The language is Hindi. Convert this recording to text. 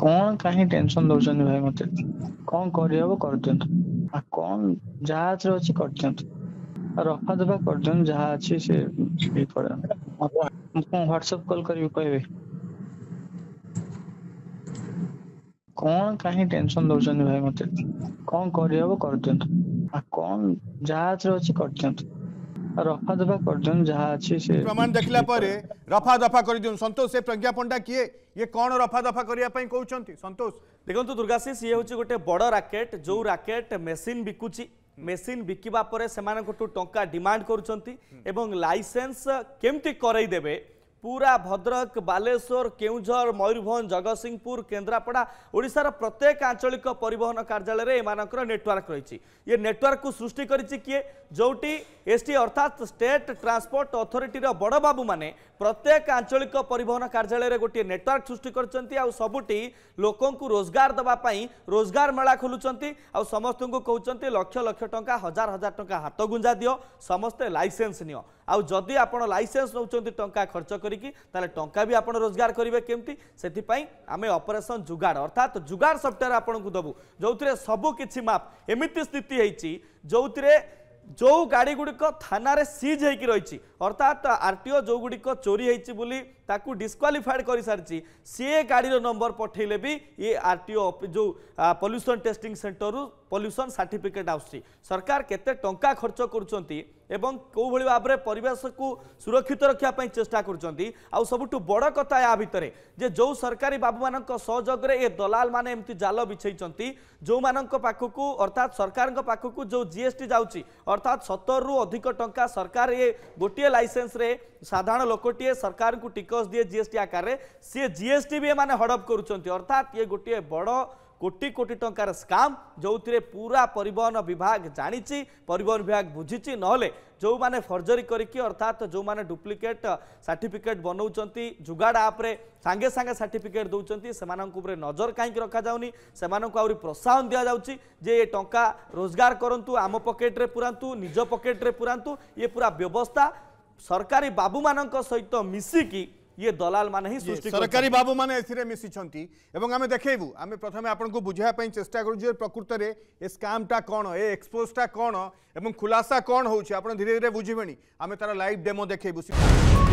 କଣ କାହିଁ ଟେନସନ ଦଉଛନ୍ତି ଭାଇ ମତେ କଣ କରିହେବ କରିଦିଅନ୍ତୁ ଆଉ କଣ ଯାହା ଅଛି କରିଦିଅନ୍ତୁ ରଫା ଦଫା କରିଦିଅନ୍ତୁ ଯାହା ଅଛି ସେ ଇଏ କର ମୁଁ କଣ ହ୍ୱାଟ୍ସଆପ କଲ୍ କରିବି କହିବେ କଣ କାହିଁ ଟେନସନ ଦଉଛନ୍ତି ଭାଇ ମତେ କଣ କରିହେବ କରିଦିଅନ୍ତୁ ଆଉ କଣ ଯାହା ଅଛି କରିଦିଅନ୍ତୁ রফা দফা করছেন যাহা আছে সে প্রমাণ দেখিলা পরে রফা দফা করে দিন সন্তোষ সে প্রজ্ঞা পণ্ডা কিয়ে ইয়ে কোন রফা দফা করিয়া পাই কৌচন্তি সন্তোষ দেখন্তু দুর্গাশিষ ইয়ে হচ্ছে গোটে বড় রাকেট যৌ রাকেট মেশিন বিকুচি মেসিন বিকিবা পরে সেমানଙ୍କଠୁ ଟଙ୍କା ଡିମାଣ୍ଡ କରୁଛନ୍ତି ଏବଂ ଲାଇସେନ୍ସ କେମିତି କରେଇଦେବେ पूरा भद्रक बालेश्वर मयूरभ जगत सिंहपुर केन्द्रापड़ा ओडार प्रत्येक आंचलिक परिवहन कार्यालय नेटवर्क रही ये नेटवर्क को सृष्टि करे जोटी एस टी अर्थात स्टेट ट्रांसपोर्ट अथरीटर बड़ बाबू मैंने प्रत्येक आंचलिक परिवहन कार्यालय गोटे नेटवर्क सृष्टि कर सबुटी लोक रोजगार देवाई रोजगार मेला खोलुंट आ समस्त कहते लक्ष लक्ष टा हजार हजार टा हाथ गुंजा दियो समस्ते लाइसेंस नियो ଆଉ ଯଦି ଆପଣ ଲାଇସେନ୍ସ ନେଉଛନ୍ତି ଟଙ୍କା ଖର୍ଚ୍ଚ କରିକି ତାହେଲେ ଟଙ୍କା ବି ଆପଣ ରୋଜଗାର କରିବେ କେମିତି ସେଥିପାଇଁ ଆମେ ଅପରେସନ୍ ଯୁଗାଡ଼ ଅର୍ଥାତ୍ ଯୁଗାଡ଼ ସଫ୍ଟୱେର୍ ଆପଣଙ୍କୁ ଦେବୁ ଯେଉଁଥିରେ ସବୁ କିଛି ମାପ୍ ଏମିତି ସ୍ଥିତି ହେଇଛି ଯେଉଁଥିରେ ଯେଉଁ ଗାଡ଼ିଗୁଡ଼ିକ ଥାନାରେ ସିଜ୍ ହେଇକି ରହିଛି ଅର୍ଥାତ୍ ଆର୍ ଟି ଓ ଯେଉଁଗୁଡ଼ିକ ଚୋରି ହେଇଛି ବୋଲି ताकू डिस्क्वालीफाइड कर सारी सी गाड़ी नंबर पठेले भी ये आरटीओ जो पल्यूसन टेस्टिंग सेंटर रु पल्यूसन सर्टिफिकेट आसूसी सरकार केते टंका खर्च କରୁଛନ୍ତି ଏବଂ କେଉଁଭଳି ଭାବରେ ପରିବେଶକୁ ସୁରକ୍ଷିତ ରଖିବା ପାଇଁ ଚେଷ୍ଟା କରୁଛନ୍ତି ଆଉ ସବୁଠୁ ବଡ଼ କଥା ଏହା ଭିତରେ ଯେ ଯେଉଁ ସରକାରୀ ବାବୁମାନଙ୍କ ସହଯୋଗରେ ଏ ଦଲାଲମାନେ ଏମିତି ଜାଲ ବିଛେଇଛନ୍ତି ଯେଉଁମାନଙ୍କ ପାଖକୁ ଅର୍ଥାତ୍ ସରକାରଙ୍କ ପାଖକୁ ଯେଉଁ ଜିଏସ୍ଟି ଯାଉଛି ଅର୍ଥାତ୍ ସତରରୁ ଅଧିକ ଟଙ୍କା ସରକାର ଏ ଗୋଟିଏ ଲାଇସେନ୍ସରେ ସାଧାରଣ ଲୋକଟିଏ ସରକାରଙ୍କୁ ଟିକସ ପ୍ଲସ୍ ଦିଏ ଜିଏସ୍ଟି ଆକାରରେ ସିଏ ଜିଏସ୍ଟି ବି ଏମାନେ ହଡ଼ପ କରୁଛନ୍ତି ଅର୍ଥାତ୍ ଇଏ ଗୋଟିଏ ବଡ଼ কোটি কোটি টঙ্কার স্কাম যে পুরা পরিবহন বিভাগ জাঁচি পরিবহন বিভাগ বুঝিছি নহলে যে ফর্জরি করিকি অর্থাৎ যে ডুপ্লিকেট সার্টিফিকেট বনাউন যুগাড় আপ্রে সাগে সাগে সার্টিফিকেট দৌঁচান সে নজর কাইকি রখা যাওনি সে আহরি প্রোৎসাহন দিয়া যাচ্ছি যে এ টঙ্কা রোজগার করতু আম পকেটরে পুরাতু নিজ পকেটরে পুরাতু ইয়ে পুরা ব্যবস্থা সরকারি বাবু মান সহ মিশিকি ये दलाल मान ही सृष्टि सरकारी बाबू मैंने मिशी आम देखू आम प्रथम आपको बुझापी चेस्टा कर प्रकृत में ये स्कामटा कौन ए एक्सपोजटा कौन ए खुलासा कौन हो धीरे धीरे बुझे आम तार लाइव डेमो देखू